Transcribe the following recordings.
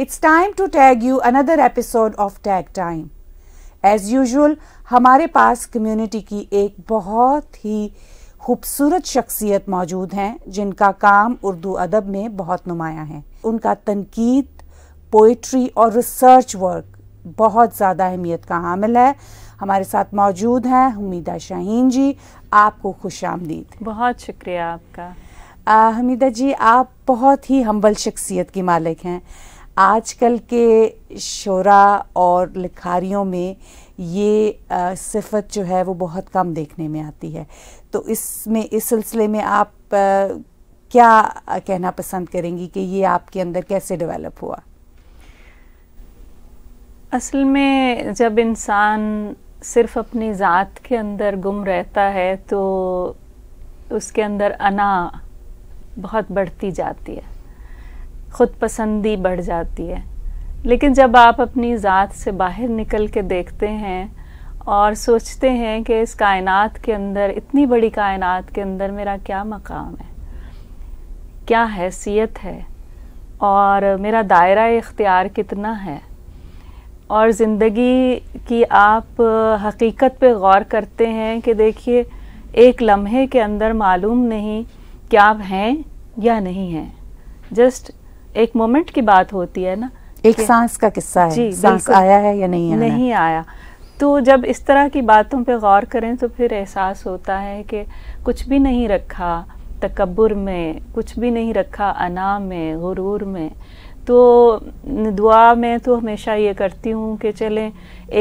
It's time to tag you another episode of tag time as usual हमारे पास community की एक बहुत ही खूबसूरत शख्सियत मौजूद हैं जिनका काम उर्दू अदब में बहुत नुमाया है उनका तनकीद पोइट्री और रिसर्च वर्क बहुत ज़्यादा अहमियत का हामिल है हमारे साथ मौजूद हैं हमीदा शाहीन जी आपको खुश आमदीद बहुत शुक्रिया आपका आ, हमीदा जी आप बहुत ही हम्बल शख्सियत की मालिक हैं आजकल के शोरा और लिखारियों में ये सिफत जो है वो बहुत कम देखने में आती है तो इसमें इस सिलसिले में आप क्या कहना पसंद करेंगी कि ये आपके अंदर कैसे डेवलप हुआ असल में जब इंसान सिर्फ अपनी ज़ात के अंदर गुम रहता है तो उसके अंदर अना बहुत बढ़ती जाती है खुद पसंदी बढ़ जाती है लेकिन जब आप अपनी ज़ात से बाहर निकल के देखते हैं और सोचते हैं कि इस कायनात के अंदर इतनी बड़ी कायनात के अंदर मेरा क्या मकाम है क्या हैसियत है और मेरा दायरा इख्तियार कितना है और ज़िंदगी की आप हकीकत पे गौर करते हैं कि देखिए एक लम्हे के अंदर मालूम नहीं कि आप हैं या नहीं हैं जस्ट एक मोमेंट की बात होती है ना एक सांस का किस्सा है जी, सांस आया है या नहीं आया नहीं आया तो जब इस तरह की बातों पे गौर करें तो फिर एहसास होता है कि कुछ भी नहीं रखा तकबर में कुछ भी नहीं रखा अना में गुरूर में तो दुआ में तो हमेशा ये करती हूँ कि चलें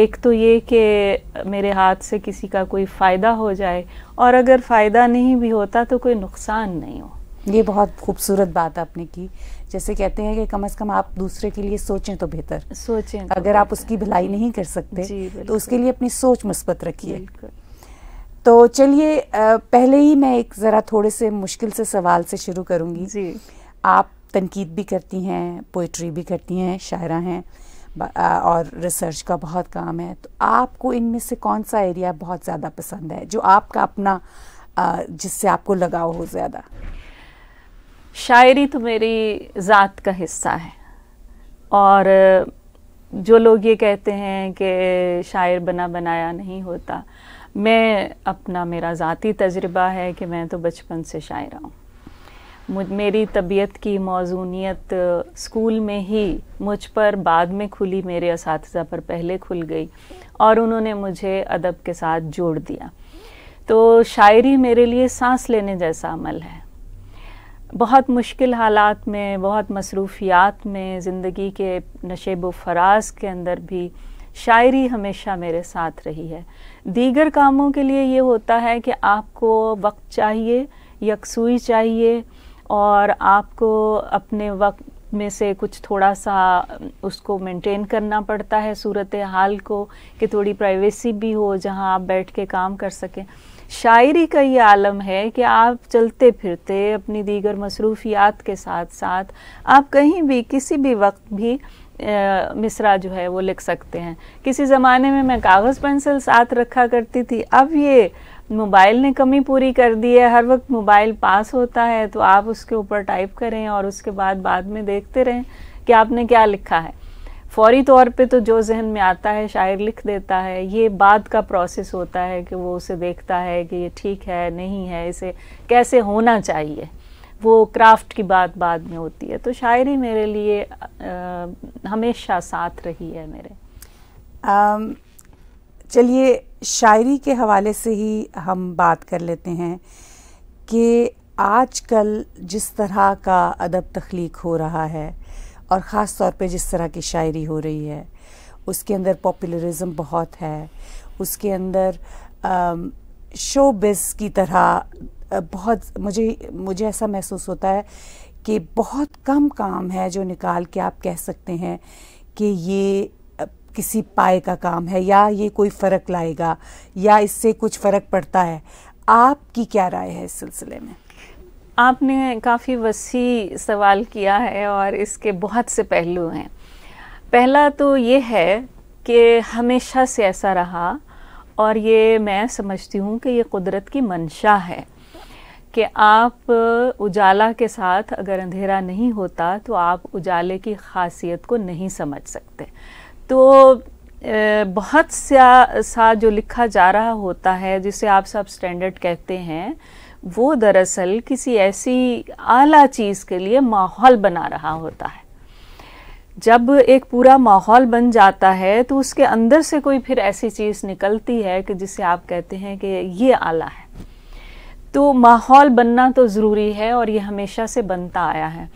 एक तो ये कि मेरे हाथ से किसी का कोई फ़ायदा हो जाए और अगर फ़ायदा नहीं भी होता तो कोई नुकसान नहीं हो ये बहुत खूबसूरत बात आपने की जैसे कहते हैं कि कम से कम आप दूसरे के लिए सोचें तो बेहतर सोचें तो अगर आप उसकी भलाई नहीं कर सकते तो उसके लिए अपनी सोच मुस्बत रखिए तो चलिए पहले ही मैं एक ज़रा थोड़े से मुश्किल से सवाल से शुरू करूँगी जी आप तनकीद भी करती हैं पोइट्री भी करती हैं शायरा हैं और रिसर्च का बहुत काम है तो आपको इनमें से कौन सा एरिया बहुत ज़्यादा पसंद है जो आपका अपना जिससे आपको लगाव हो ज़्यादा शायरी तो मेरी ज़ात का हिस्सा है और जो लोग ये कहते हैं कि शायर बना बनाया नहीं होता मैं अपना मेरा ज़ाती तजर्बा है कि मैं तो बचपन से शायरा हूँ मेरी तबीयत की मौजूनीत स्कूल में ही मुझ पर बाद में खुली मेरे इस पर पहले खुल गई और उन्होंने मुझे अदब के साथ जोड़ दिया तो शायरी मेरे लिए सांस लेने जैसा अमल है बहुत मुश्किल हालात में बहुत मसरूफियात में ज़िंदगी के नशेब व फराज के अंदर भी शायरी हमेशा मेरे साथ रही है दीगर कामों के लिए ये होता है कि आपको वक्त चाहिए यकसुई चाहिए और आपको अपने वक्त में से कुछ थोड़ा सा उसको मेंटेन करना पड़ता है सूरत हाल को कि थोड़ी प्राइवेसी भी हो जहां आप बैठ के काम कर सकें शायरी का ये आलम है कि आप चलते फिरते अपनी दीगर मसरूफियात के साथ साथ आप कहीं भी किसी भी वक्त भी मिसरा जो है वो लिख सकते हैं किसी ज़माने में मैं कागज़ पेंसिल साथ रखा करती थी अब ये मोबाइल ने कमी पूरी कर दी है हर वक्त मोबाइल पास होता है तो आप उसके ऊपर टाइप करें और उसके बाद बाद में देखते रहें कि आपने क्या लिखा है फौरी तौर पे तो जो जहन में आता है शायर लिख देता है ये बाद का प्रोसेस होता है कि वो उसे देखता है कि ये ठीक है नहीं है इसे कैसे होना चाहिए वो क्राफ्ट की बात बाद में होती है तो शायरी मेरे लिए आ, हमेशा साथ रही है मेरे चलिए शायरी के हवाले से ही हम बात कर लेते हैं कि आजकल जिस तरह का अदब तख्लीक हो रहा है और ख़ास तौर पे जिस तरह की शायरी हो रही है उसके अंदर पॉपुलरिज्म बहुत है उसके अंदर शो बिज़ की तरह बहुत मुझे मुझे ऐसा महसूस होता है कि बहुत कम काम है जो निकाल के आप कह सकते हैं कि ये किसी पाए का काम है या ये कोई फ़र्क लाएगा या इससे कुछ फ़र्क पड़ता है आपकी क्या राय है इस सिलसिले में आपने काफ़ी वसी सवाल किया है और इसके बहुत से पहलू हैं पहला तो ये है कि हमेशा से ऐसा रहा और ये मैं समझती हूँ कि ये कुदरत की मंशा है कि आप उजाला के साथ अगर अंधेरा नहीं होता तो आप उजाले की खासियत को नहीं समझ सकते तो बहुत सा सा जो लिखा जा रहा होता है जिसे आप सब स्टैंडर्ड कहते हैं वो दरअसल किसी ऐसी आला चीज़ के लिए माहौल बना रहा होता है जब एक पूरा माहौल बन जाता है तो उसके अंदर से कोई फिर ऐसी चीज़ निकलती है कि जिसे आप कहते हैं कि ये आला है तो माहौल बनना तो ज़रूरी है और ये हमेशा से बनता आया है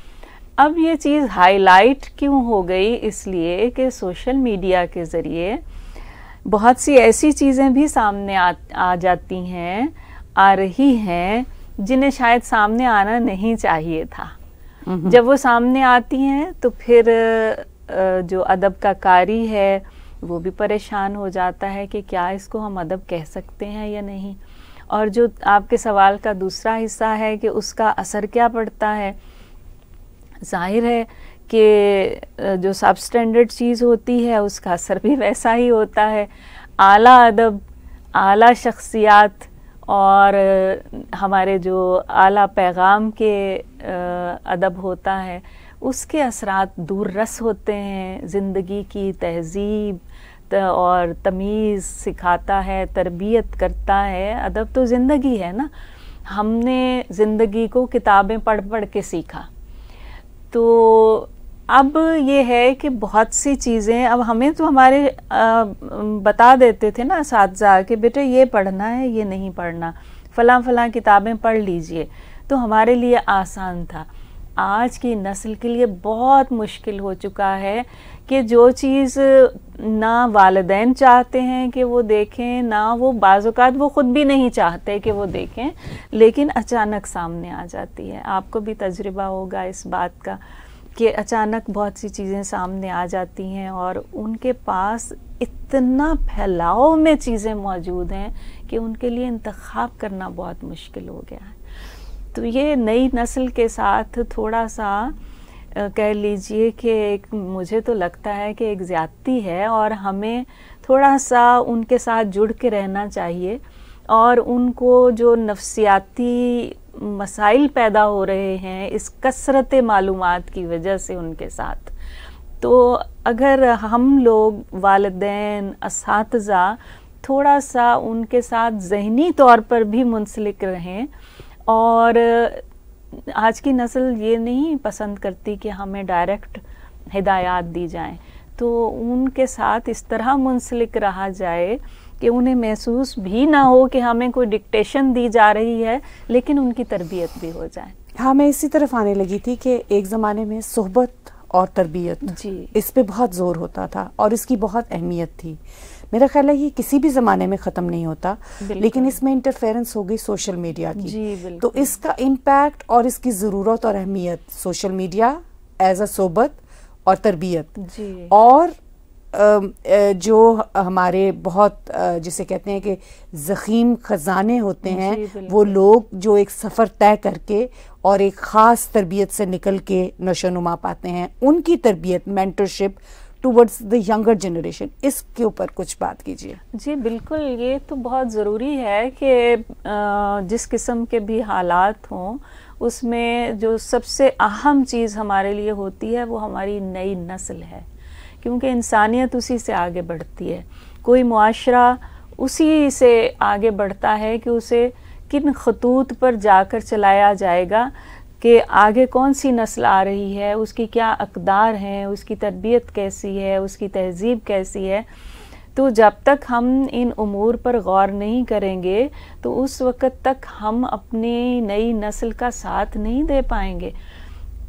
अब ये चीज़ हाईलाइट क्यों हो गई इसलिए कि सोशल मीडिया के ज़रिए बहुत सी ऐसी चीज़ें भी सामने आ, आ जाती हैं आ रही हैं जिन्हें शायद सामने आना नहीं चाहिए था जब वो सामने आती हैं तो फिर जो अदब का कारी है वो भी परेशान हो जाता है कि क्या इसको हम अदब कह सकते हैं या नहीं और जो आपके सवाल का दूसरा हिस्सा है कि उसका असर क्या पड़ता है जाहिर है कि जो सब स्टैंडर्ड चीज़ होती है उसका असर भी वैसा ही होता है आला अदब आला शख्सियात और हमारे जो आला पैगाम के अदब होता है उसके असरात दूर रस होते हैं ज़िंदगी की तहजीब और तमीज़ सिखाता है तरबियत करता है अदब तो ज़िंदगी है ना हमने ज़िंदगी को किताबें पढ़ पढ़ के सीखा तो अब ये है कि बहुत सी चीज़ें अब हमें तो हमारे आ, बता देते थे ना साथ के बेटे ये पढ़ना है ये नहीं पढ़ना फ़लाँ फ़लाँ किताबें पढ़ लीजिए तो हमारे लिए आसान था आज की नस्ल के लिए बहुत मुश्किल हो चुका है कि जो चीज़ ना वालदेन चाहते हैं कि वो देखें ना वो बाज़ात वो ख़ुद भी नहीं चाहते कि वो देखें लेकिन अचानक सामने आ जाती है आपको भी तजर्बा होगा इस बात का कि अचानक बहुत सी चीज़ें सामने आ जाती हैं और उनके पास इतना फैलाव में चीज़ें मौजूद हैं कि उनके लिए इंतखब करना बहुत मुश्किल हो गया है तो ये नई नस्ल के साथ थोड़ा सा कह लीजिए कि एक मुझे तो लगता है कि एक ज़्यादती है और हमें थोड़ा सा उनके साथ जुड़ के रहना चाहिए और उनको जो नफ्सियाती मसाइल पैदा हो रहे हैं इस कसरत मालूम की वजह से उनके साथ तो अगर हम लोग वालदेन इस थोड़ा सा उनके साथ जहनी तौर पर भी मुंसलिक रहें और आज की नस्ल ये नहीं पसंद करती कि हमें डायरेक्ट हिदायत दी जाएं तो उनके साथ इस तरह मुंसलिक रहा जाए कि उन्हें महसूस भी ना हो कि हमें कोई डिक्टेशन दी जा रही है लेकिन उनकी तरबियत भी हो जाए हाँ मैं इसी तरफ आने लगी थी कि एक ज़माने में सोहबत और तरबियत जी इस पर बहुत ज़ोर होता था और इसकी बहुत अहमियत थी मेरा ख्याल है ये किसी भी ज़माने में ख़त्म नहीं होता लेकिन इसमें इंटरफेरेंस हो गई सोशल मीडिया की तो इसका इम्पैक्ट और इसकी ज़रूरत और अहमियत सोशल मीडिया एज अ सोबत और तरबियत और जो हमारे बहुत जिसे कहते हैं कि ज़ख़ीम ख़जाने होते हैं वो लोग जो एक सफ़र तय करके और एक ख़ास तरबियत से निकल के नशो नुमा पाते हैं उनकी तरबियत mentorship towards the younger generation इसके ऊपर कुछ बात कीजिए जी बिल्कुल ये तो बहुत ज़रूरी है कि जिस किस्म के भी हालात हों उसमें जो सबसे अहम चीज़ हमारे लिए होती है वो हमारी नई नस्ल है क्योंकि इंसानियत उसी से आगे बढ़ती है कोई मुआशरा उसी से आगे बढ़ता है कि उसे किन खतूत पर जाकर चलाया जाएगा कि आगे कौन सी नस्ल आ रही है उसकी क्या अकदार हैं उसकी तरबियत कैसी है उसकी तहजीब कैसी है तो जब तक हम इन अमूर पर गौर नहीं करेंगे तो उस वक़्त तक हम अपनी नई नस्ल का साथ नहीं दे पाएंगे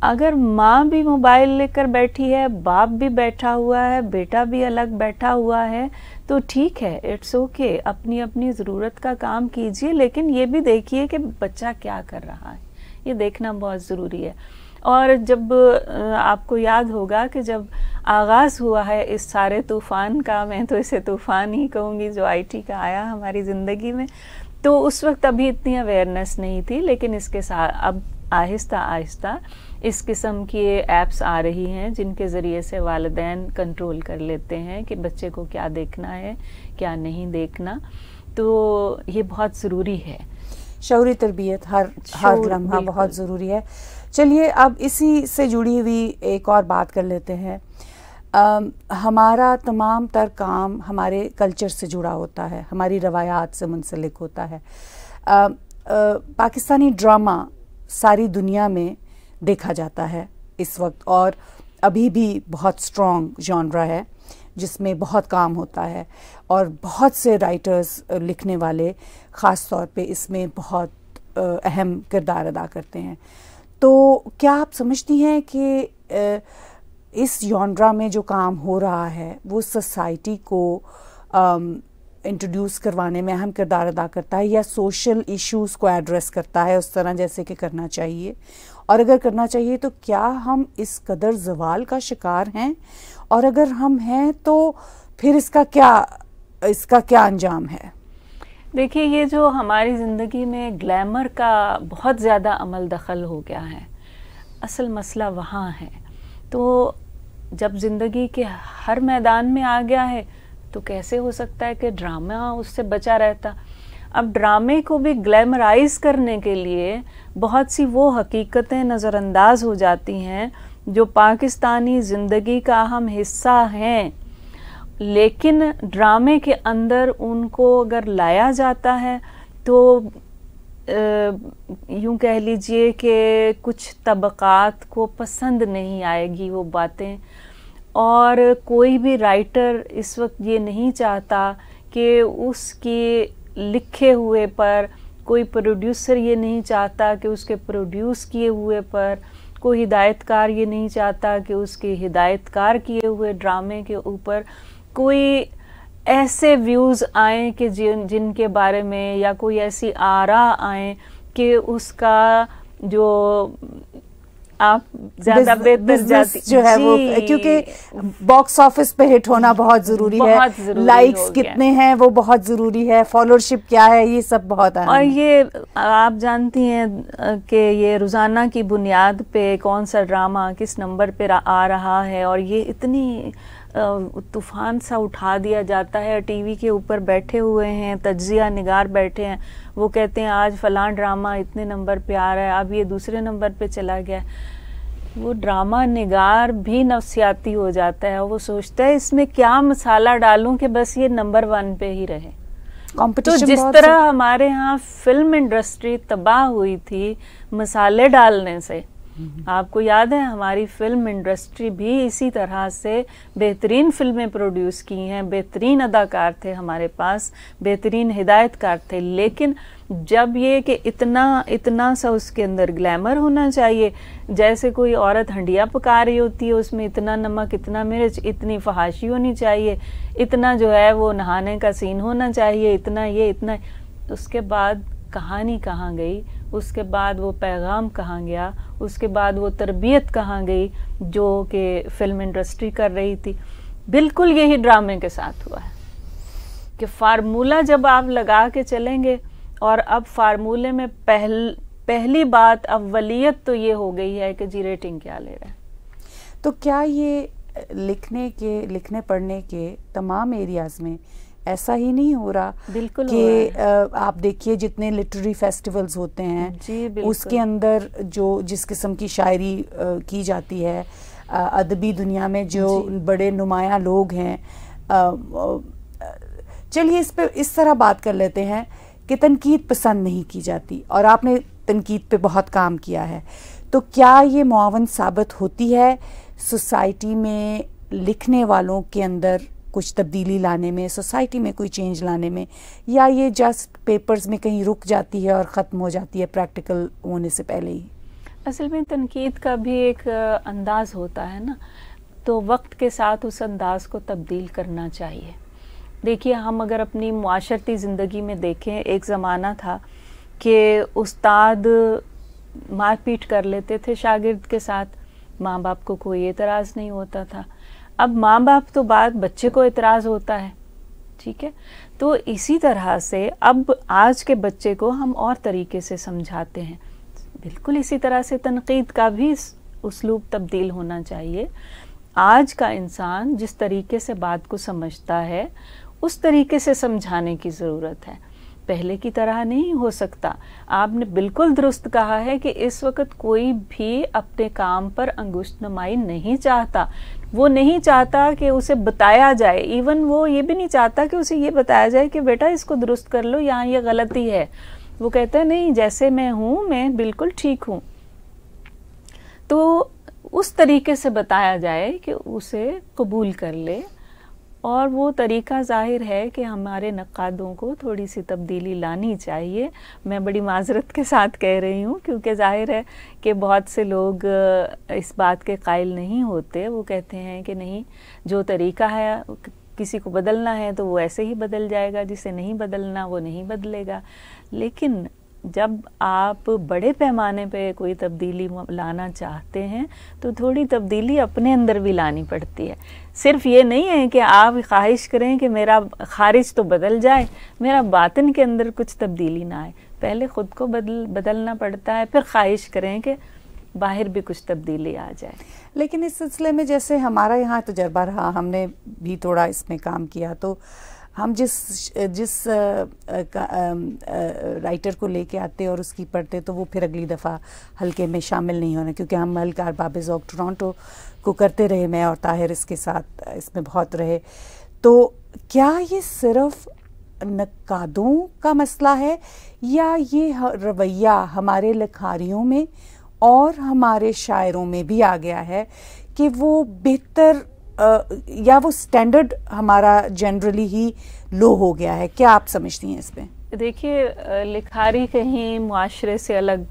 अगर माँ भी मोबाइल लेकर बैठी है बाप भी बैठा हुआ है बेटा भी अलग बैठा हुआ है तो ठीक है इट्स ओके okay, अपनी अपनी ज़रूरत का काम कीजिए लेकिन ये भी देखिए कि बच्चा क्या कर रहा है ये देखना बहुत ज़रूरी है और जब आपको याद होगा कि जब आगाज़ हुआ है इस सारे तूफ़ान का मैं तो इसे तूफ़ान ही कहूँगी जो आईटी का आया हमारी ज़िंदगी में तो उस वक्त अभी इतनी अवेयरनेस नहीं थी लेकिन इसके साथ अब आहिस्ता आहिस्ता इस किस्म की एप्स आ रही हैं जिनके ज़रिए से वालदेन कंट्रोल कर लेते हैं कि बच्चे को क्या देखना है क्या नहीं देखना तो ये बहुत ज़रूरी है शौरी तरबियत हर हर लम्हा बहुत ज़रूरी है चलिए अब इसी से जुड़ी हुई एक और बात कर लेते हैं आ, हमारा तमाम तर काम हमारे कल्चर से जुड़ा होता है हमारी रवायात से मुंसलिक होता है आ, आ, पाकिस्तानी ड्रामा सारी दुनिया में देखा जाता है इस वक्त और अभी भी बहुत स्ट्रॉन्ग जॉनरा है जिसमें बहुत काम होता है और बहुत से राइटर्स लिखने वाले ख़ास तौर पे इसमें बहुत अहम किरदार अदा करते हैं तो क्या आप समझती हैं कि इस जॉनरा में जो काम हो रहा है वो सोसाइटी को इंट्रोड्यूस करवाने में अहम किरदार अदा करता है या सोशल इश्यूज़ को एड्रेस करता है उस तरह जैसे कि करना चाहिए और अगर करना चाहिए तो क्या हम इस कदर जवाल का शिकार हैं और अगर हम हैं तो फिर इसका क्या इसका क्या अंजाम है देखिए ये जो हमारी ज़िंदगी में ग्लैमर का बहुत ज़्यादा अमल दखल हो गया है असल मसला वहाँ है तो जब ज़िंदगी के हर मैदान में आ गया है तो कैसे हो सकता है कि ड्रामा उससे बचा रहता अब ड्रामे को भी ग्लैमराइज करने के लिए बहुत सी वो हकीकतें नज़रअंदाज हो जाती हैं जो पाकिस्तानी ज़िंदगी का अहम हिस्सा हैं लेकिन ड्रामे के अंदर उनको अगर लाया जाता है तो यूँ कह लीजिए कि कुछ तबक़ात को पसंद नहीं आएगी वो बातें और कोई भी राइटर इस वक्त ये नहीं चाहता कि उसकी लिखे हुए पर कोई प्रोड्यूसर ये नहीं चाहता कि उसके प्रोड्यूस किए हुए पर कोई हिदायतकार ये नहीं चाहता कि उसके हिदायतकार किए हुए ड्रामे के ऊपर कोई ऐसे व्यूज़ आए कि जिन जिनके बारे में या कोई ऐसी आरा आए कि उसका जो आप ज्यादा बेहतर जाती जो है वो क्योंकि बॉक्स ऑफिस पे हिट होना बहुत जरूरी बहुत है लाइक्स कितने हैं वो बहुत जरूरी है फॉलोअरशिप क्या है ये सब बहुत और ये आप जानती हैं कि ये रोजाना की बुनियाद पे कौन सा ड्रामा किस नंबर पे आ रहा है और ये इतनी तूफ़ान सा उठा दिया जाता है टीवी के ऊपर बैठे हुए हैं तजिया निगार बैठे हैं वो कहते हैं आज फलां ड्रामा इतने नंबर पे आ रहा है अब ये दूसरे नंबर पे चला गया है वो ड्रामा निगार भी नफसियाती हो जाता है वो सोचता है इसमें क्या मसाला डालूं कि बस ये नंबर वन पे ही रहे तो जिस तरह हमारे यहाँ फिल्म इंडस्ट्री तबाह हुई थी मसाले डालने से आपको याद है हमारी फिल्म इंडस्ट्री भी इसी तरह से बेहतरीन फिल्में प्रोड्यूस की हैं बेहतरीन अदाकार थे हमारे पास बेहतरीन हिदायतकार थे लेकिन जब ये कि इतना इतना सा उसके अंदर ग्लैमर होना चाहिए जैसे कोई औरत हंडिया पका रही होती है उसमें इतना नमक इतना मिर्च इतनी फहाशी होनी चाहिए इतना जो है वो नहाने का सीन होना चाहिए इतना ये इतना उसके बाद कहानी कहाँ गई उसके बाद वो पैगाम कहाँ गया उसके बाद वो तरबियत कहाँ गई जो कि फिल्म इंडस्ट्री कर रही थी बिल्कुल यही ड्रामे के साथ हुआ है कि फार्मूला जब आप लगा के चलेंगे और अब फार्मूले में पहल पहली बात अवलियत तो ये हो गई है कि जी रेटिंग क्या ले रहा है तो क्या ये लिखने के लिखने पढ़ने के तमाम एरियाज़ में ऐसा ही नहीं हो रहा बिल्कुल कि आप देखिए जितने लिटरेरी फेस्टिवल्स होते हैं उसके अंदर जो जिस किस्म की शायरी की जाती है अदबी दुनिया में जो बड़े नुमाया लोग हैं चलिए इस पर इस तरह बात कर लेते हैं कि तनकीद पसंद नहीं की जाती और आपने तनकीद पे बहुत काम किया है तो क्या ये मुआवन साबित होती है सोसाइटी में लिखने वालों के अंदर कुछ तब्दीली लाने में सोसाइटी में कोई चेंज लाने में या ये जस्ट पेपर्स में कहीं रुक जाती है और ख़त्म हो जाती है प्रैक्टिकल होने से पहले ही असल में तनकीद का भी एक अंदाज होता है ना तो वक्त के साथ उस अंदाज को तब्दील करना चाहिए देखिए हम अगर अपनी माशरती ज़िंदगी में देखें एक ज़माना था कि उस्ताद मारपीट कर लेते थे शागिर्द के साथ माँ बाप को कोई एतराज़ नहीं होता था अब माँ बाप तो बात बच्चे को इतराज़ होता है ठीक है तो इसी तरह से अब आज के बच्चे को हम और तरीके से समझाते हैं बिल्कुल इसी तरह से तनकीद का भी उसलूब तब्दील होना चाहिए आज का इंसान जिस तरीके से बात को समझता है उस तरीके से समझाने की ज़रूरत है पहले की तरह नहीं हो सकता आपने बिल्कुल दुरुस्त कहा है कि इस वक्त कोई भी अपने काम पर अंगुष्ठ नुमाई नहीं चाहता वो नहीं चाहता कि उसे बताया जाए इवन वो ये भी नहीं चाहता कि उसे ये बताया जाए कि बेटा इसको दुरुस्त कर लो यहाँ ये गलती है वो कहता है नहीं जैसे मैं हूँ मैं बिल्कुल ठीक हूँ तो उस तरीके से बताया जाए कि उसे कबूल कर ले और वो तरीका ज़ाहिर है कि हमारे नक़ादों को थोड़ी सी तब्दीली लानी चाहिए मैं बड़ी माजरत के साथ कह रही हूँ क्योंकि ज़ाहिर है कि बहुत से लोग इस बात के कायल नहीं होते वो कहते हैं कि नहीं जो तरीका है किसी को बदलना है तो वो ऐसे ही बदल जाएगा जिसे नहीं बदलना वो नहीं बदलेगा लेकिन जब आप बड़े पैमाने पे कोई तब्दीली लाना चाहते हैं तो थोड़ी तब्दीली अपने अंदर भी लानी पड़ती है सिर्फ ये नहीं है कि आप ख्वाहिश करें कि मेरा खारिज तो बदल जाए मेरा बातिन के अंदर कुछ तब्दीली ना आए पहले ख़ुद को बदल बदलना पड़ता है फिर ख्वाहिश करें कि बाहर भी कुछ तब्दीली आ जाए लेकिन इस सिलसिले में जैसे हमारा यहाँ तजर्बा रहा हमने भी थोड़ा इसमें काम किया तो हम जिस जिस आ, आ, आ, राइटर को लेके आते और उसकी पढ़ते तो वो फिर अगली दफ़ा हल्के में शामिल नहीं होना क्योंकि हम हल्का बाबिज ऑफ टोरंटो को करते रहे मैं और ताहिर इसके साथ इसमें बहुत रहे तो क्या ये सिर्फ नक्कादों का मसला है या ये रवैया हमारे लिखारियों में और हमारे शायरों में भी आ गया है कि वो बेहतर या वो स्टैंडर्ड हमारा जनरली ही लो हो गया है क्या आप समझती हैं इसमें देखिए लिखारी कहीं माशरे से अलग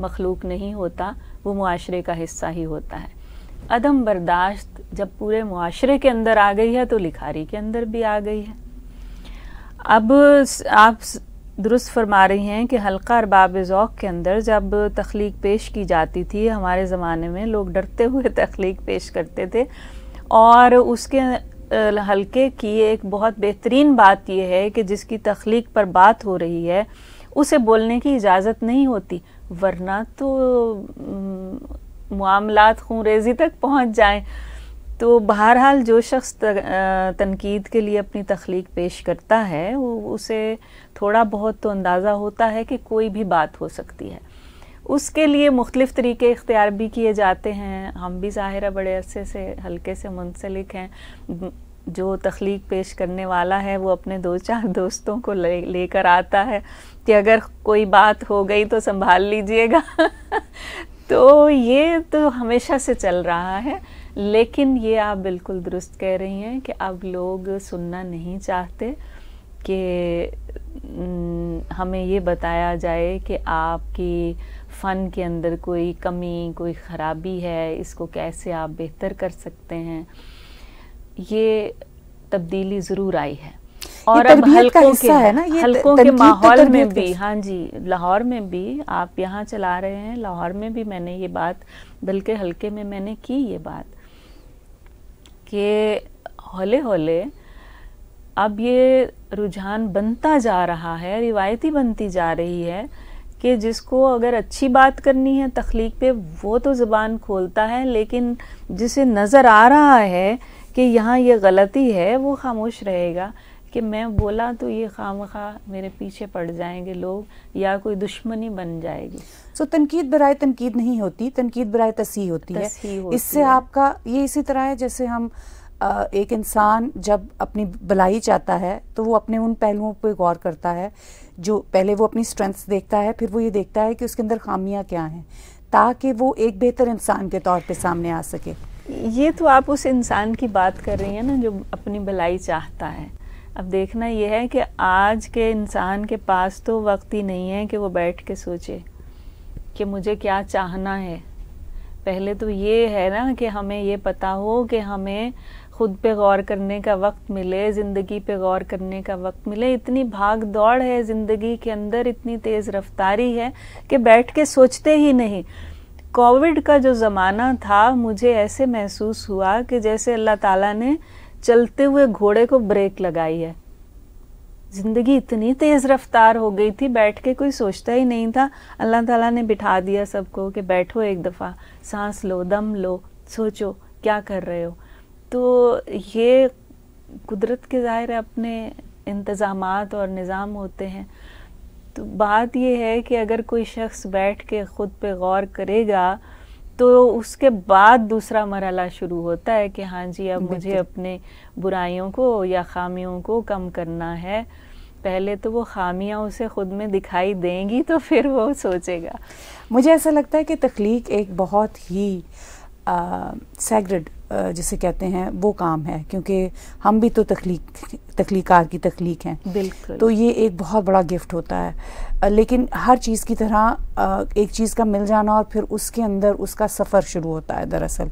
मखलूक नहीं होता वो माशरे का हिस्सा ही होता है अदम बर्दाश्त जब पूरे माशरे के अंदर आ गई है तो लिखारी के अंदर भी आ गई है अब आप दुरुस्त फरमा रही हैं कि हल्का अरबाब ओक के अंदर जब तख्लीक पेश की जाती थी हमारे ज़माने में लोग डरते हुए तख्लीक पेश करते थे और उसके हल्के की एक बहुत बेहतरीन बात यह है कि जिसकी तख्लीक पर बात हो रही है उसे बोलने की इजाज़त नहीं होती वरना तो मामला खूनरेजी तक पहुंच जाएं तो बहरहाल जो शख्स तनकीद के लिए अपनी तख्लीक पेश करता है उसे थोड़ा बहुत तो अंदाज़ा होता है कि कोई भी बात हो सकती है उसके लिए मुख्तलिफ़ तरीके इख्तियार भी किए जाते हैं हम भी ज़ाहिर बड़े अरसे से हल्के से मुंसलिक हैं जो तख्लीक पेश करने वाला है वो अपने दो चार दोस्तों को ले लेकर आता है कि अगर कोई बात हो गई तो संभाल लीजिएगा तो ये तो हमेशा से चल रहा है लेकिन ये आप बिल्कुल दुरुस्त कह रही हैं कि अब लोग सुनना नहीं चाहते कि हमें ये बताया जाए कि आपकी फ़न के अंदर कोई कमी कोई ख़राबी है इसको कैसे आप बेहतर कर सकते हैं ये तब्दीली ज़रूर आई है और अब हल्कों के है ना ये हल्कों के तो माहौल में भी हाँ जी लाहौर में भी आप यहाँ चला रहे हैं लाहौर में भी मैंने ये बात बल्कि हल्के में मैंने की ये बात कि हौले हौले अब ये रुझान बनता जा रहा है रिवायती बनती जा रही है कि जिसको अगर अच्छी बात करनी है तख्लीक पे वो तो ज़ुबान खोलता है लेकिन जिसे नज़र आ रहा है कि यहाँ ये गलती है वो खामोश रहेगा कि मैं बोला तो ये खाम खा मेरे पीछे पड़ जाएंगे लोग या कोई दुश्मनी बन जाएगी सो so, तनकीद बरए तनकीद नहीं होती तनकीद बरए तसी होती तसी है होती इससे है। आपका ये इसी तरह है जैसे हम एक इंसान जब अपनी भलाई चाहता है तो वो अपने उन पहलुओं पर गौर करता है जो पहले वो अपनी स्ट्रेंथ्स देखता है फिर वो ये देखता है कि उसके अंदर खामियां क्या हैं ताकि वो एक बेहतर इंसान के तौर पे सामने आ सके ये तो आप उस इंसान की बात कर रही हैं ना जो अपनी भलाई चाहता है अब देखना यह है कि आज के इंसान के पास तो वक्त ही नहीं है कि वो बैठ के सोचे कि मुझे क्या चाहना है पहले तो ये है ना कि हमें ये पता हो कि हमें खुद पे गौर करने का वक्त मिले ज़िंदगी पे गौर करने का वक्त मिले इतनी भाग दौड़ है ज़िंदगी के अंदर इतनी तेज़ रफ्तारी है कि बैठ के सोचते ही नहीं कोविड का जो ज़माना था मुझे ऐसे महसूस हुआ कि जैसे अल्लाह ताला ने चलते हुए घोड़े को ब्रेक लगाई है ज़िंदगी इतनी तेज़ रफ्तार हो गई थी बैठ के कोई सोचता ही नहीं था अल्लाह ताला ने बिठा दिया सबको कि बैठो एक दफ़ा सांस लो दम लो सोचो क्या कर रहे हो तो ये कुदरत के ज़ाहिर अपने इंतज़ाम और निज़ाम होते हैं तो बात यह है कि अगर कोई शख्स बैठ के ख़ुद पे गौर करेगा तो उसके बाद दूसरा मरहला शुरू होता है कि हाँ जी अब मुझे अपने बुराइयों को या खामियों को कम करना है पहले तो वो खामियां उसे ख़ुद में दिखाई देंगी तो फिर वो सोचेगा मुझे ऐसा लगता है कि तख्लीक एक बहुत ही सैग्रेड जिसे कहते हैं वो काम है क्योंकि हम भी तो तख्लीक तख्लीकार की तख्लीक हैं बिल्कुल तो ये एक बहुत बड़ा गिफ्ट होता है लेकिन हर चीज़ की तरह एक चीज़ का मिल जाना और फिर उसके अंदर उसका सफ़र शुरू होता है दरअसल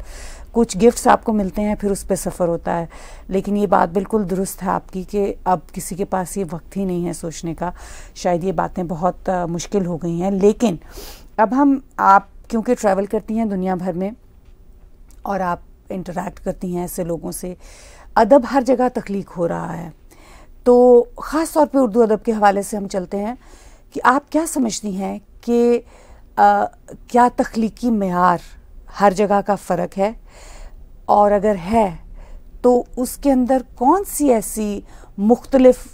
कुछ गिफ्ट्स आपको मिलते हैं फिर उस पर सफ़र होता है लेकिन ये बात बिल्कुल दुरुस्त है आपकी कि अब किसी के पास ये वक्त ही नहीं है सोचने का शायद ये बातें बहुत मुश्किल हो गई हैं लेकिन अब हम आप क्योंकि ट्रैवल करती हैं दुनिया भर में और आप इंटरेक्ट करती हैं ऐसे लोगों से अदब हर जगह तख्लीक हो रहा है तो ख़ास तौर पे उर्दू अदब के हवाले से हम चलते हैं कि आप क्या समझती हैं कि क्या तख्लीकी मैार हर जगह का फ़र्क है और अगर है तो उसके अंदर कौन सी ऐसी मुख्तलफ़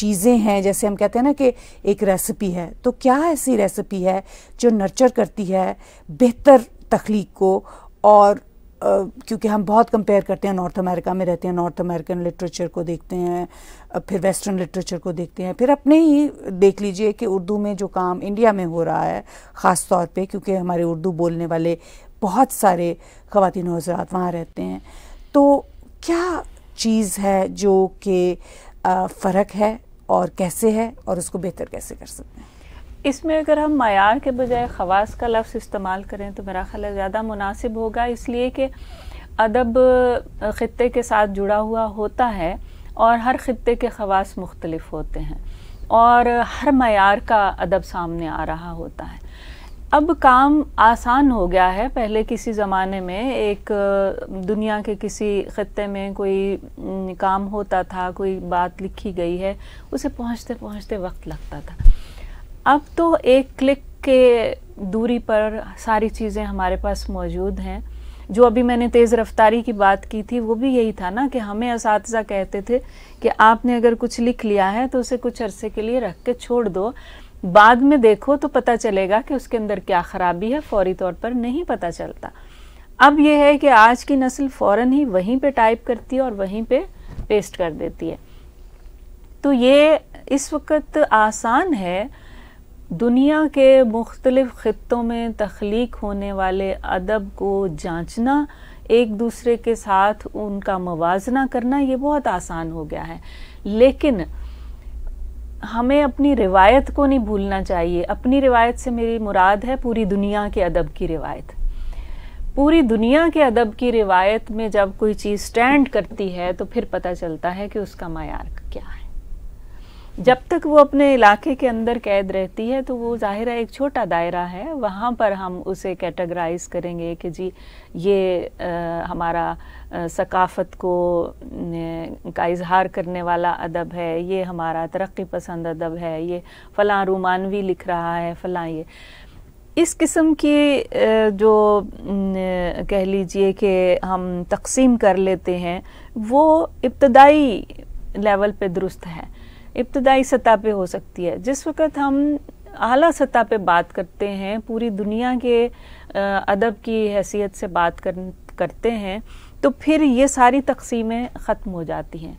चीज़ें हैं जैसे हम कहते हैं ना कि एक रेसिपी है तो क्या ऐसी रेसिपी है जो नर्चर करती है बेहतर तख्लीक को और क्योंकि हम बहुत कंपेयर करते हैं नॉर्थ अमेरिका में रहते हैं नॉर्थ अमेरिकन लिटरेचर को देखते हैं फिर वेस्टर्न लिटरेचर को देखते हैं फिर अपने ही देख लीजिए कि उर्दू में जो काम इंडिया में हो रहा है ख़ास तौर पे क्योंकि हमारे उर्दू बोलने वाले बहुत सारे ख़वान हजरात वहाँ रहते हैं तो क्या चीज़ है जो कि फ़र्क है और कैसे है और उसको बेहतर कैसे कर सकते हैं इसमें अगर हम मैार के बजाय खवास का लफ्ज़ इस्तेमाल करें तो मेरा ख्याल ज़्यादा मुनासिब होगा इसलिए कि अदब ख़त्े के साथ जुड़ा हुआ होता है और हर ख़त्े के खवास मुख्तलफ होते हैं और हर मैार का अदब सामने आ रहा होता है अब काम आसान हो गया है पहले किसी ज़माने में एक दुनिया के किसी ख़त्े में कोई काम होता था कोई बात लिखी गई है उसे पहुंचते पहुंचते वक्त लगता था अब तो एक क्लिक के दूरी पर सारी चीज़ें हमारे पास मौजूद हैं जो अभी मैंने तेज़ रफ्तारी की बात की थी वो भी यही था ना कि हमें इस कहते थे कि आपने अगर कुछ लिख लिया है तो उसे कुछ अरसे के लिए रख के छोड़ दो बाद में देखो तो पता चलेगा कि उसके अंदर क्या ख़राबी है फौरी तौर पर नहीं पता चलता अब यह है कि आज की नस्ल फ़ौर ही वहीं पर टाइप करती है और वहीं पे पेस्ट कर देती है तो ये इस वक्त आसान है दुनिया के मुख्तलिफ़ ख़त्ों में तख्लीक होने वाले अदब को जांचना एक दूसरे के साथ उनका मवाजना करना ये बहुत आसान हो गया है लेकिन हमें अपनी रिवायत को नहीं भूलना चाहिए अपनी रिवायत से मेरी मुराद है पूरी दुनिया के अदब की रिवायत पूरी दुनिया के अदब की रिवायत में जब कोई चीज़ स्टैंड करती है तो फिर पता चलता है कि उसका मैार जब तक वो अपने इलाके के अंदर कैद रहती है तो वो ज़ाहिर है एक छोटा दायरा है वहाँ पर हम उसे कैटेगराइज करेंगे कि जी ये आ, हमारा आ, सकाफत को का इजहार करने वाला अदब है ये हमारा तरक्की पसंद अदब है ये फ़लाँ रोमानवी लिख रहा है फ़लाँ ये इस किस्म की जो कह लीजिए कि हम तकसीम कर लेते हैं वो इब्तदाई लेवल पे दुरुस्त है इब्तदाई सतह पे हो सकती है जिस वक्त हम अली सतह पे बात करते हैं पूरी दुनिया के अदब की हैसियत से बात कर, करते हैं तो फिर ये सारी तकसीमें ख़त्म हो जाती हैं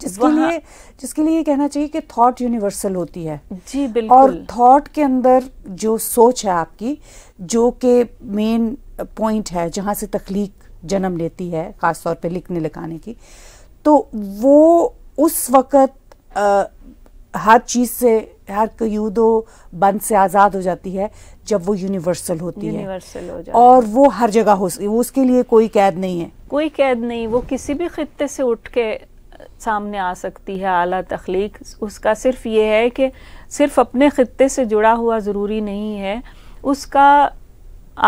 जिसके लिए जिसके लिए ये कहना चाहिए कि थॉट यूनिवर्सल होती है जी बिल्कुल और थॉट के अंदर जो सोच है आपकी जो कि मेन पॉइंट है जहाँ से तख्लीक जन्म लेती है ख़ास तौर पे लिखने लिखाने की तो वो उस वक़्त हर चीज़ से हर कयूदो बंद से आज़ाद हो जाती है जब वो यूनिवर्सल होती universal है हो जाती और वो हर जगह हो वो उसके लिए कोई कैद नहीं है कोई कैद नहीं वो किसी भी खत्े से उठ के सामने आ सकती है आला तख्लीक उसका सिर्फ ये है कि सिर्फ अपने खत्े से जुड़ा हुआ ज़रूरी नहीं है उसका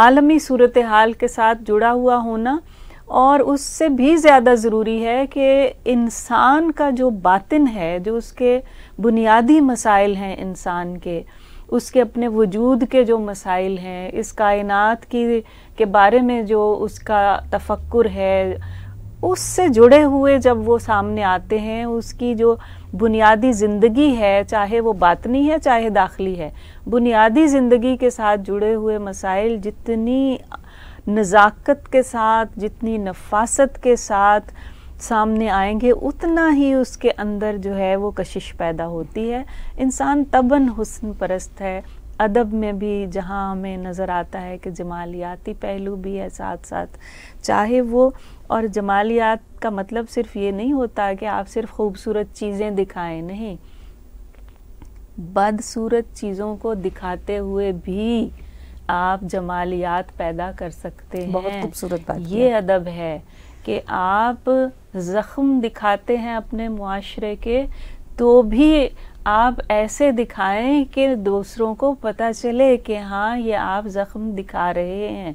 आलमी सूरत हाल के साथ जुड़ा हुआ होना और उससे भी ज़्यादा ज़रूरी है कि इंसान का जो बातिन है जो उसके बुनियादी मसाइल हैं इंसान के उसके अपने वजूद के जो मसाइल हैं इस कायनात की के बारे में जो उसका तफक्कुर है उससे जुड़े हुए जब वो सामने आते हैं उसकी जो बुनियादी ज़िंदगी है चाहे वो बातनी है चाहे दाखिली है बुनियादी ज़िंदगी के साथ जुड़े हुए मसाइल जितनी नज़ाकत के साथ जितनी नफासत के साथ सामने आएंगे उतना ही उसके अंदर जो है वो कशिश पैदा होती है इंसान तबन हुसन परस्त है अदब में भी जहाँ हमें नज़र आता है कि जमालियाती पहलू भी है साथ साथ चाहे वो और जमालियात का मतलब सिर्फ ये नहीं होता कि आप सिर्फ खूबसूरत चीज़ें दिखाएं नहीं बदसूरत चीज़ों को दिखाते हुए भी आप जमालियात पैदा कर सकते हैं बहुत खूबसूरत बात ये अदब है कि आप ज़ख्म दिखाते हैं अपने माशरे के तो भी आप ऐसे दिखाएं कि दूसरों को पता चले कि हाँ ये आप ज़ख्म दिखा रहे हैं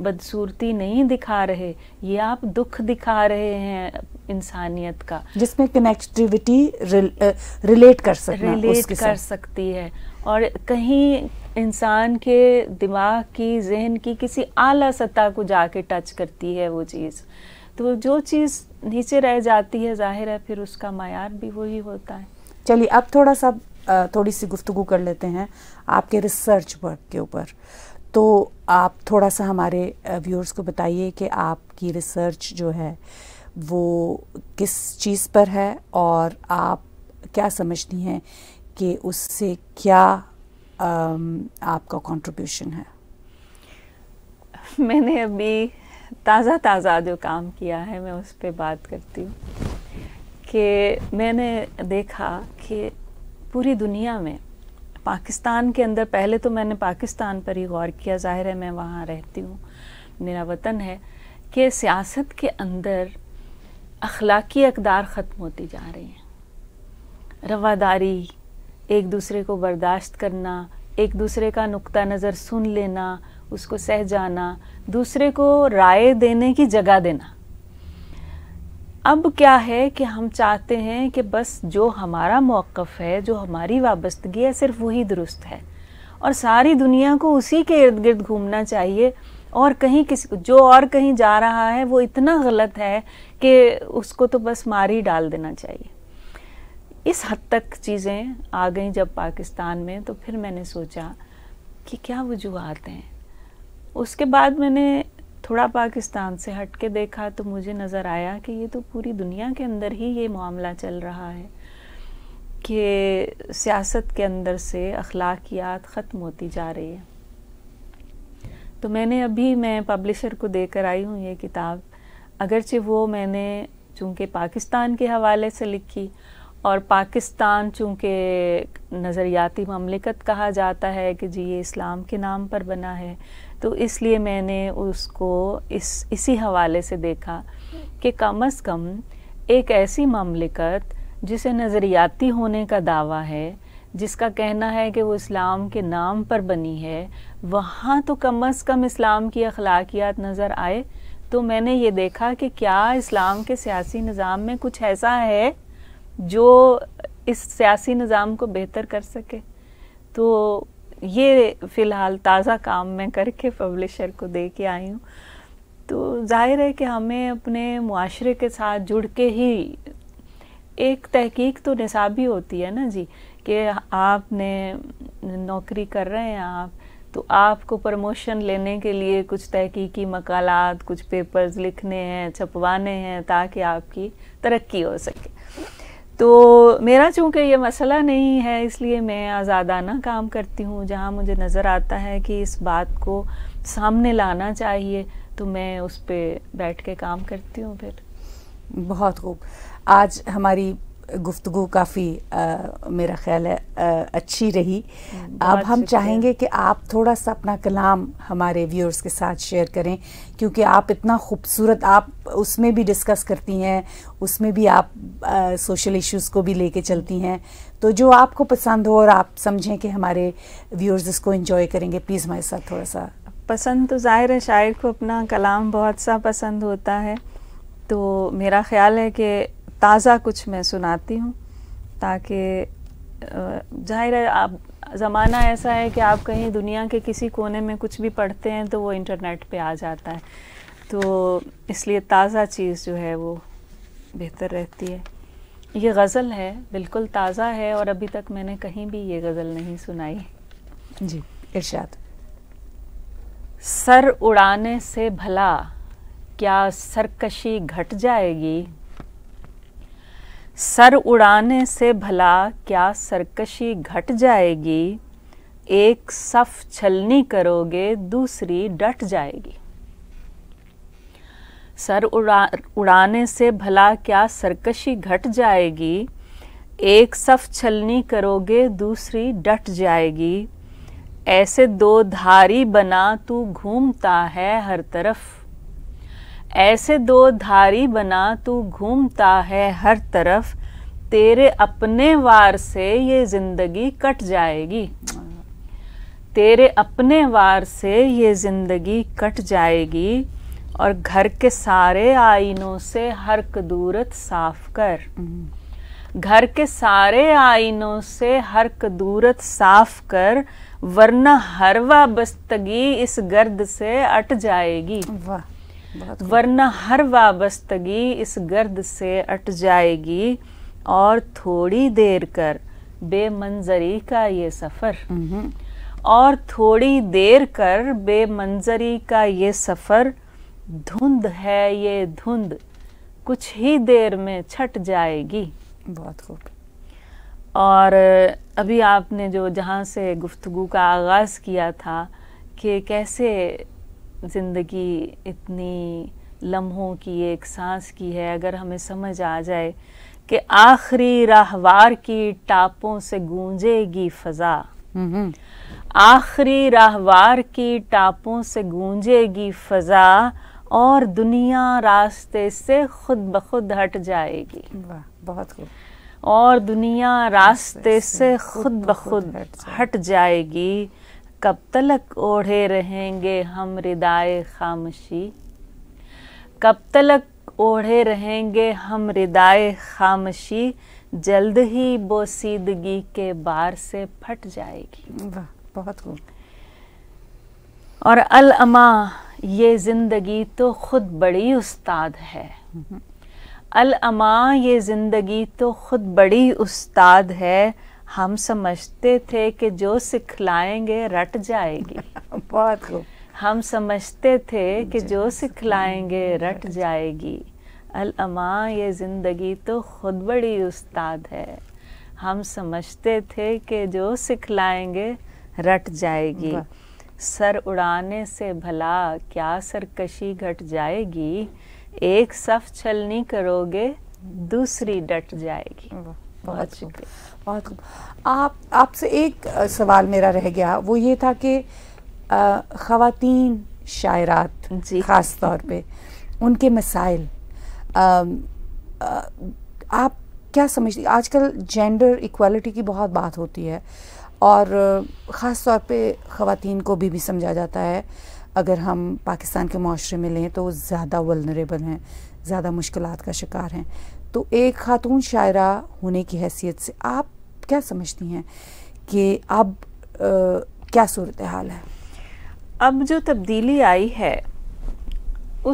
बदसूरती नहीं दिखा रहे ये आप दुख दिखा रहे हैं इंसानियत का जिसमें कनेक्टिविटी रिल, रिलेट कर सकना रिलेट कर सकती है और कहीं इंसान के दिमाग की जहन की किसी आला सतह को जाके टच करती है वो चीज़ तो जो चीज़ नीचे रह जाती है जाहिर है फिर उसका मैार भी वही होता है चलिए अब थोड़ा सा थोड़ी सी गुफ्तु कर लेते हैं आपके रिसर्च वर्क के ऊपर तो आप थोड़ा सा हमारे व्यूअर्स को बताइए कि आपकी रिसर्च जो है वो किस चीज़ पर है और आप क्या समझती हैं कि उससे क्या Um, आपका कंट्रीब्यूशन है मैंने अभी ताज़ा ताज़ा जो काम किया है मैं उस पर बात करती हूँ कि मैंने देखा कि पूरी दुनिया में पाकिस्तान के अंदर पहले तो मैंने पाकिस्तान पर ही गौर किया ज़ाहिर है मैं वहाँ रहती हूँ मेरा वतन है कि सियासत के अंदर अखलाकी अकदार ख़त्म होती जा रही हैं रवादारी एक दूसरे को बर्दाश्त करना एक दूसरे का नुक्ता नज़र सुन लेना उसको सह जाना दूसरे को राय देने की जगह देना अब क्या है कि हम चाहते हैं कि बस जो हमारा मौक़ है जो हमारी वाबस्तगी है सिर्फ वही दुरुस्त है और सारी दुनिया को उसी के इर्द गिर्द घूमना चाहिए और कहीं किस जो और कहीं जा रहा है वो इतना गलत है कि उसको तो बस मार ही डाल देना चाहिए इस हद तक चीज़ें आ गई जब पाकिस्तान में तो फिर मैंने सोचा कि क्या वजूहत हैं उसके बाद मैंने थोड़ा पाकिस्तान से हट के देखा तो मुझे नज़र आया कि ये तो पूरी दुनिया के अंदर ही ये मामला चल रहा है कि सियासत के अंदर से अखलाकियात ख़त्म होती जा रही है तो मैंने अभी मैं पब्लिशर को देकर आई हूँ ये किताब अगरचे वो मैंने चूँकि पाकिस्तान के हवाले से लिखी और पाकिस्तान चूँकि नज़रियाती ममलिकत कहा जाता है कि जी ये इस्लाम के नाम पर बना है तो इसलिए मैंने उसको इस इसी हवाले से देखा कि कम अज़ कम एक ऐसी ममलिकत जिसे नज़रियाती होने का दावा है जिसका कहना है कि वो इस्लाम के नाम पर बनी है वहाँ तो कम अज़ कम इस्लाम की अखलाकियात नज़र आए तो मैंने ये देखा कि क्या इस्लाम के सियासी निज़ाम में कुछ ऐसा है जो इस सियासी निज़ाम को बेहतर कर सके तो ये फ़िलहाल ताज़ा काम मैं करके पब्लिशर को दे के आई हूँ तो जाहिर है कि हमें अपने माशरे के साथ जुड़ के ही एक तहकीक तो निसाबी होती है ना जी कि आपने नौकरी कर रहे हैं आप तो आपको प्रमोशन लेने के लिए कुछ तहकीकी मकालत कुछ पेपर्स लिखने हैं छपवाने हैं ताकि आपकी तरक्की हो सके तो मेरा चूँकि ये मसला नहीं है इसलिए मैं आज़ादाना काम करती हूँ जहाँ मुझे नज़र आता है कि इस बात को सामने लाना चाहिए तो मैं उस पर बैठ के काम करती हूँ फिर बहुत खूब आज हमारी गुफ्तु काफ़ी मेरा ख्याल है आ, अच्छी रही अब हम चाहेंगे कि आप थोड़ा सा अपना कलाम हमारे व्यूअर्स के साथ शेयर करें क्योंकि आप इतना खूबसूरत आप उसमें भी डिस्कस करती हैं उसमें भी आप आ, सोशल इश्यूज को भी लेके चलती हैं तो जो आपको पसंद हो और आप समझें कि हमारे व्यूअर्स इसको इन्जॉय करेंगे प्लीज़ हमारे साथ थोड़ा सा पसंद तो ज़ाहिर है शायर को अपना कलाम बहुत सा पसंद होता है तो मेरा ख्याल है कि ताज़ा कुछ मैं सुनाती हूँ ताकि जाहिर है आप ज़माना ऐसा है कि आप कहीं दुनिया के किसी कोने में कुछ भी पढ़ते हैं तो वो इंटरनेट पे आ जाता है तो इसलिए ताज़ा चीज़ जो है वो बेहतर रहती है ये गज़ल है बिल्कुल ताज़ा है और अभी तक मैंने कहीं भी ये गज़ल नहीं सुनाई जी इर्शाद सर उड़ाने से भला क्या सरकशी घट जाएगी सर उड़ाने से भला क्या सरकशी घट जाएगी एक सफ छलनी करोगे दूसरी डट जाएगी सर उड़ा उड़ाने से भला क्या सरकशी घट जाएगी एक सफ छलनी करोगे दूसरी डट जाएगी ऐसे दो धारी बना तू घूमता है हर तरफ ऐसे दो धारी बना तू घूमता है हर तरफ तेरे अपने वार से ये जिंदगी कट जाएगी तेरे अपने वार से ये जिंदगी कट जाएगी और घर के सारे आइनों से हर कदूरत साफ कर घर के सारे आइनों से हर कदूरत साफ कर वरना हर वाबस्तगी इस गर्द से अट जाएगी वाह वरना हर वाबस्तगी इस गर्द से अट जाएगी और थोड़ी देर कर बेमंजरी का ये सफ़र और थोड़ी देर कर बेमंजरी का ये सफ़र धुंध है ये धुंध कुछ ही देर में छट जाएगी बहुत खूब और अभी आपने जो जहाँ से गुफ्तगु का आगाज़ किया था कि कैसे ज़िंदगी इतनी लम्हों की एक सांस की है अगर हमें समझ आ जाए कि आखिरी राहवार की टापों से गूंजेगी फ़ज़ा आखिरी राहवार की टापों से गूंजेगी फ़ज़ा और दुनिया रास्ते से खुद ब खुद हट जाएगी बहुत और दुनिया रास्ते से खुद ब खुद हट जाएगी कब तलक ओढ़े रहेंगे हम रिदाए खामशी कब तलक ओढ़े रहेंगे हम रिदाए खामशी जल्द ही बोसीदगी के बार से फट जाएगी बहुत और अल अमा ये ज़िंदगी तो ख़ुद बड़ी उस्ताद है हम्म। अल अमा ये ज़िंदगी तो ख़ुद बड़ी उस्ताद है हम समझते थे कि जो सिखलाएंगे रट जाएगी बहुत खूब हम समझते थे कि जो सिखलाएंगे रट अच्छा। जाएगी अलमा ये ज़िंदगी तो खुद बड़ी उस्ताद है हम समझते थे कि जो सिखलाएंगे रट जाएगी सर उड़ाने से भला क्या सरकशी घट जाएगी एक सफ छलनी करोगे दूसरी डट जाएगी बहुत शुक्रिया बहुत आप आपसे एक सवाल मेरा रह गया वो ये था कि ख़वातीन शायरात ख़ास तौर पे उनके मसाइल आप क्या समझती आजकल जेंडर इक्वालिटी की बहुत बात होती है और ख़ास तौर पे ख़वातीन को भी, भी समझा जाता है अगर हम पाकिस्तान के माशरे में लें तो ज़्यादा वलनरेबल हैं ज़्यादा मुश्किल का शिकार हैं तो एक खातून शायरा होने की हैसियत से आप क्या समझती हैं कि अब आ, क्या सूरत हाल है अब जो तब्दीली आई है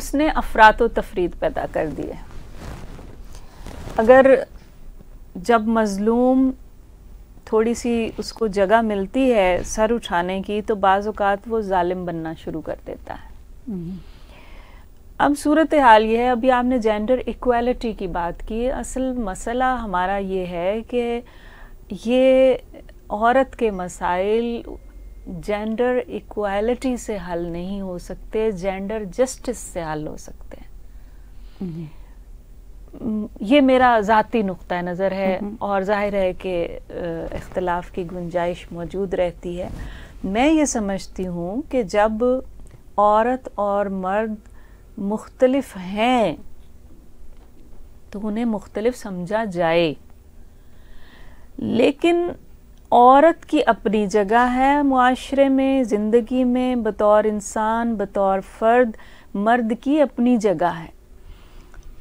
उसने अफरात तफरीद पैदा कर दी है अगर जब मज़लूम थोड़ी सी उसको जगह मिलती है सर उठाने की तो बाज़ात वो ालिम बनना शुरू कर देता है हम्म। अब सूरत हाल ये है अभी आपने जेंडर इक्वालिटी की बात की असल मसला हमारा ये है कि ये औरत के मसाइल जेंडर इक्वालिटी से हल नहीं हो सकते जेंडर जस्टिस से हल हो सकते हैं ये मेरा ज़ाती नुक़ नज़र है हम्म। और जाहिर है कि इख्तलाफ की गुंजाइश मौजूद रहती है मैं ये समझती हूँ कि जब औरत और मर्द मुख्तलफ हैं तो उन्हें मुख्तलफ समझा जाए लेकिन औरत की अपनी जगह है माशरे में ज़िंदगी में बतौर इंसान बतौर फ़र्द मर्द की अपनी जगह है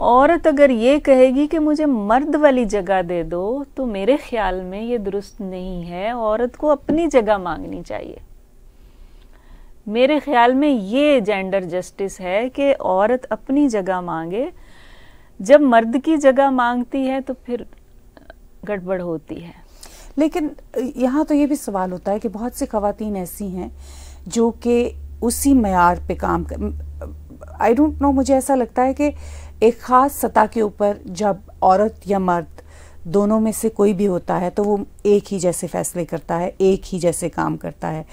औरत अगर ये कहेगी कि मुझे मर्द वाली जगह दे दो तो मेरे ख्याल में ये दुरुस्त नहीं है औरत को अपनी जगह मांगनी चाहिए मेरे ख्याल में ये जेंडर जस्टिस है कि औरत अपनी जगह मांगे जब मर्द की जगह मांगती है तो फिर गड़बड़ होती है लेकिन यहाँ तो ये भी सवाल होता है कि बहुत सी खातन ऐसी हैं जो कि उसी मैार पे काम कर आई डोंट नो मुझे ऐसा लगता है कि एक ख़ास सतह के ऊपर जब औरत या मर्द दोनों में से कोई भी होता है तो वो एक ही जैसे फैसले करता है एक ही जैसे काम करता है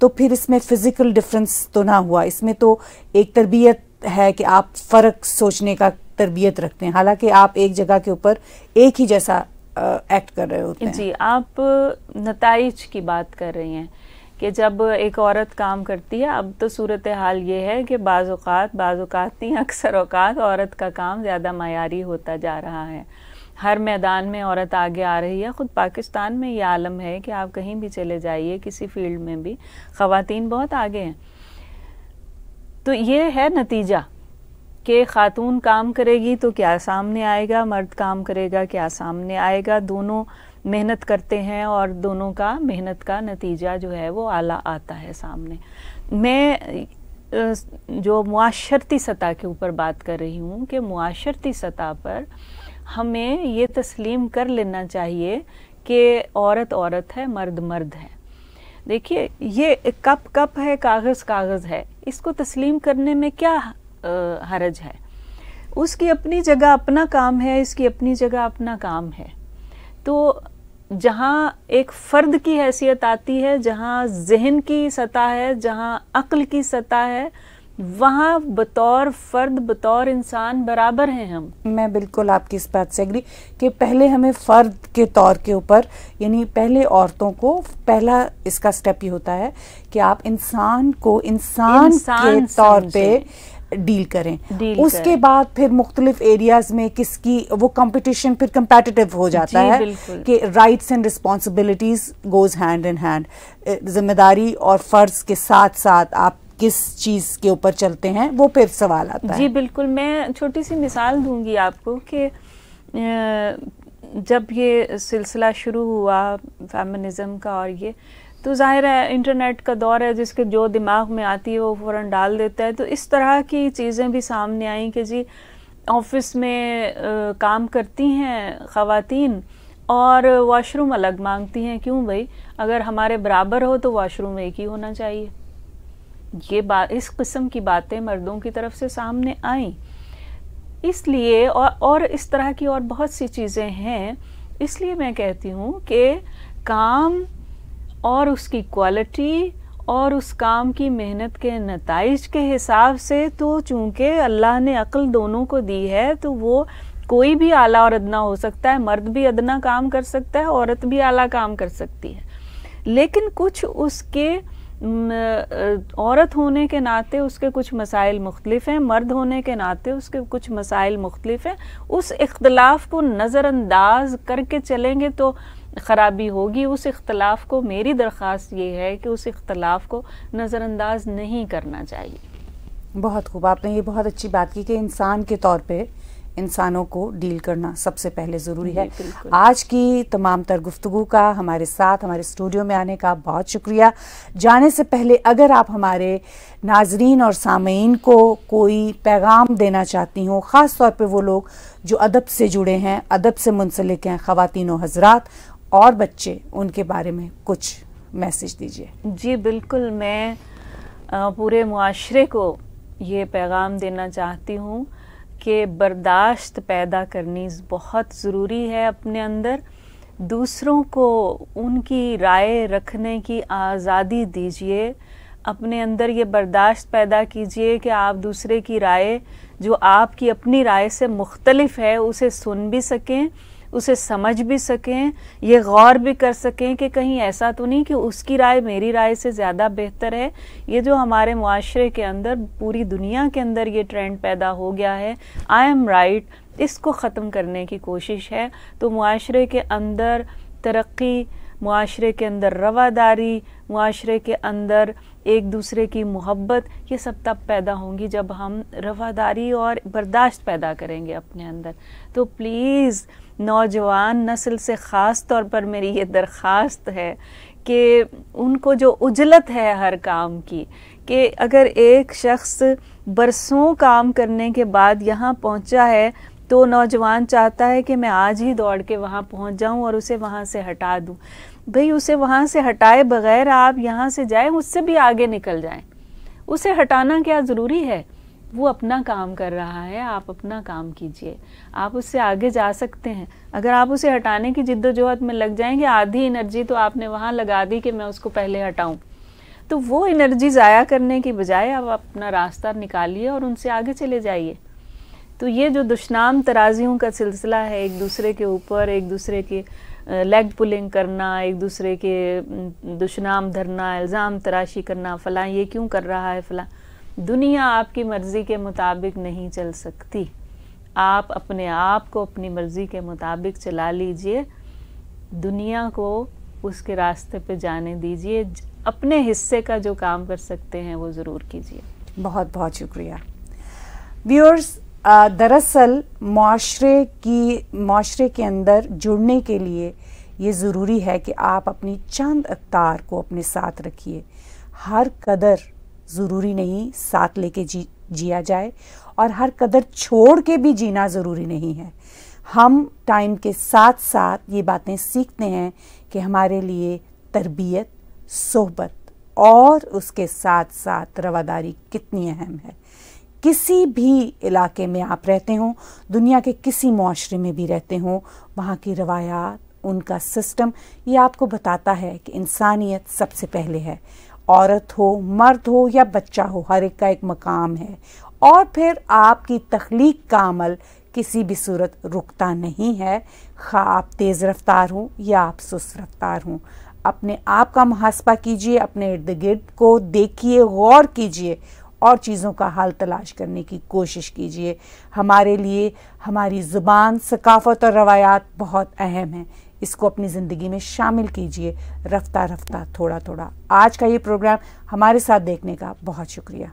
तो फिर इसमें फ़िज़िकल डिफरेंस तो ना हुआ इसमें तो एक तरबियत है कि आप फ़र्क सोचने का तरबियत रखते हैं हालांकि आप एक जगह के ऊपर एक ही जैसा एक्ट कर रहे होते हैं जी आप नतज की बात कर रही हैं कि जब एक औरत काम करती है अब तो सूरत हाल ये है कि बाज़ात बाज़ात नहीं अक्सर अवकात औरत का काम ज़्यादा मैारी होता जा रहा है हर मैदान में औरत आगे आ रही है ख़ुद पाकिस्तान में ये आलम है कि आप कहीं भी चले जाइए किसी फील्ड में भी ख़वातीन बहुत आगे हैं तो ये है नतीजा कि खातून काम करेगी तो क्या सामने आएगा मर्द काम करेगा क्या सामने आएगा दोनों मेहनत करते हैं और दोनों का मेहनत का नतीजा जो है वो आला आता है सामने मैं जो माशरती सतह के ऊपर बात कर रही हूँ कि माशरती सतह पर हमें ये तस्लीम कर लेना चाहिए कि औरत औरत है मर्द मर्द है देखिए ये कप कप है कागज़ कागज़ है इसको तस्लीम करने में क्या हरज है उसकी अपनी जगह अपना काम है इसकी अपनी जगह अपना काम है तो जहाँ एक फ़र्द की हैसियत आती है जहाँ जहन की सतह है जहाँ अक्ल की सतह है वहाँ बतौर फ़र्द बतौर इंसान बराबर हैं हम मैं बिल्कुल आपकी इस बात से अग्री कि पहले हमें फ़र्द के तौर के ऊपर यानी पहले औरतों को पहला इसका स्टेप ही होता है कि आप इंसान को इंसान, इंसान के तौर पे डील करें डील उसके करें। बाद फिर मुख्तलिफ एरियाज में किसकी वो कंपटीशन फिर कंपेटिटिव हो जाता है कि rights and responsibilities goes hand in hand जिम्मेदारी और फर्ज के साथ साथ आप किस चीज के ऊपर चलते हैं वो फिर सवाल आता जी है जी बिल्कुल मैं छोटी सी मिसाल दूंगी आपको कि जब ये सिलसिला शुरू हुआ फेमनिज्म का और ये तो जाहिर है इंटरनेट का दौर है जिसके जो दिमाग में आती है वो फ़ौर डाल देता है तो इस तरह की चीज़ें भी सामने आई कि जी ऑफिस में आ, काम करती हैं ख़वातीन और वॉशरूम अलग मांगती हैं क्यों भाई अगर हमारे बराबर हो तो वॉशरूम एक ही होना चाहिए ये बात इस किस्म की बातें मर्दों की तरफ से सामने आई इसलिए और, और इस तरह की और बहुत सी चीज़ें हैं इसलिए मैं कहती हूँ कि काम और उसकी क्वालिटी और उस काम की मेहनत के नतज के हिसाब से तो चूँकि अल्लाह ने अक्ल दोनों को दी है तो वो कोई भी आला और अदना हो सकता है मर्द भी अदना काम कर सकता है औरत भी आला काम कर सकती है लेकिन कुछ उसके औरत होने के नाते उसके कुछ मसाइल मुख्तलिफ हैं मर्द होने के नाते उसके कुछ मसाइल मुख्तलिफ हैं उस इख्तलाफ को नज़रअंदाज करके चलेंगे तो ख़राबी होगी उस इख्तलाफ को मेरी दरख्वास्त ये है कि उस इख्तलाफ को नज़रअंदाज नहीं करना चाहिए बहुत खूब आपने ये बहुत अच्छी बात की कि इंसान के तौर पे इंसानों को डील करना सबसे पहले ज़रूरी है आज की तमाम तर गुफ्तु का हमारे साथ हमारे स्टूडियो में आने का बहुत शुक्रिया जाने से पहले अगर आप हमारे नाजरीन और सामीन को कोई पैगाम देना चाहती हूँ ख़ास तौर पर वो लोग जो अदब से जुड़े हैं अदब से मुंसलिक हैं ख़वातिन हजरात और बच्चे उनके बारे में कुछ मैसेज दीजिए जी बिल्कुल मैं पूरे माशरे को ये पैगाम देना चाहती हूँ कि बर्दाश्त पैदा करनी बहुत ज़रूरी है अपने अंदर दूसरों को उनकी राय रखने की आज़ादी दीजिए अपने अंदर ये बर्दाश्त पैदा कीजिए कि आप दूसरे की राय जो आपकी अपनी राय से मुख्तलफ़ है उसे सुन भी सकें उसे समझ भी सकें ये गौर भी कर सकें कि कहीं ऐसा तो नहीं कि उसकी राय मेरी राय से ज़्यादा बेहतर है ये जो हमारे माशरे के अंदर पूरी दुनिया के अंदर ये ट्रेंड पैदा हो गया है आई एम राइट इसको ख़त्म करने की कोशिश है तो माशरे के अंदर तरक्की माशरे के अंदर रवादारी माशरे के अंदर एक दूसरे की मोहब्बत ये सब तब पैदा होंगी जब हम रवादारी और बर्दाश्त पैदा करेंगे अपने अंदर तो प्लीज़ नौजवान नस्ल से ख़ास तौर पर मेरी ये दरख्वास्त है कि उनको जो उजलत है हर काम की कि अगर एक शख्स बरसों काम करने के बाद यहाँ पहुँचा है तो नौजवान चाहता है कि मैं आज ही दौड़ के वहाँ पहुँच जाऊँ और उसे वहाँ से हटा दूँ भाई उसे वहाँ से हटाए बगैर आप यहाँ से जाएँ उससे भी आगे निकल जाएँ उसे हटाना क्या ज़रूरी है वो अपना काम कर रहा है आप अपना काम कीजिए आप उससे आगे जा सकते हैं अगर आप उसे हटाने की जिद्दोजहद में लग जाएंगे आधी एनर्जी तो आपने वहाँ लगा दी कि मैं उसको पहले हटाऊँ तो वो एनर्जी ज़ाया करने की बजाय आप अपना रास्ता निकालिए और उनसे आगे चले जाइए तो ये जो दुश्नाम तराजियों का सिलसिला है एक दूसरे के ऊपर एक दूसरे के लेग पुलिंग करना एक दूसरे के दुश्नाम धरना इल्ज़ाम तराशी करना फ़लाँ ये क्यों कर रहा है फ़लाँ दुनिया आपकी मर्ज़ी के मुताबिक नहीं चल सकती आप अपने आप को अपनी मर्ज़ी के मुताबिक चला लीजिए दुनिया को उसके रास्ते पे जाने दीजिए अपने हिस्से का जो काम कर सकते हैं वो ज़रूर कीजिए बहुत बहुत शुक्रिया व्यूअर्स दरअसल माशरे की माशरे के अंदर जुड़ने के लिए ये ज़रूरी है कि आप अपनी चंद अख्तार को अपने साथ रखिए हर कदर ज़रूरी नहीं साथ लेके जी जिया जाए और हर कदर छोड़ के भी जीना ज़रूरी नहीं है हम टाइम के साथ साथ ये बातें सीखते हैं कि हमारे लिए तरबियत सोहबत और उसके साथ साथ रवादारी कितनी अहम है किसी भी इलाके में आप रहते हों दुनिया के किसी माशरे में भी रहते हों वहाँ की रवायात उनका सिस्टम ये आपको बताता है कि इंसानियत सबसे पहले है औरत हो मर्द हो या बच्चा हो हर एक का एक मकाम है और फिर आपकी तख्लीक का अमल किसी भी सूरत रुकता नहीं है खा आप तेज़ रफ्तार हों या आप सुस्त रफ्तार हों अपने आप का मुहासबा कीजिए अपने इर्द गिर्द को देखिए गौर कीजिए और चीज़ों का हाल तलाश करने की कोशिश कीजिए हमारे लिए हमारी ज़ुबान सकाफ़त और रवायात बहुत अहम हैं इसको अपनी ज़िंदगी में शामिल कीजिए रफ्ता रफ्ता थोड़ा थोड़ा आज का ये प्रोग्राम हमारे साथ देखने का बहुत शुक्रिया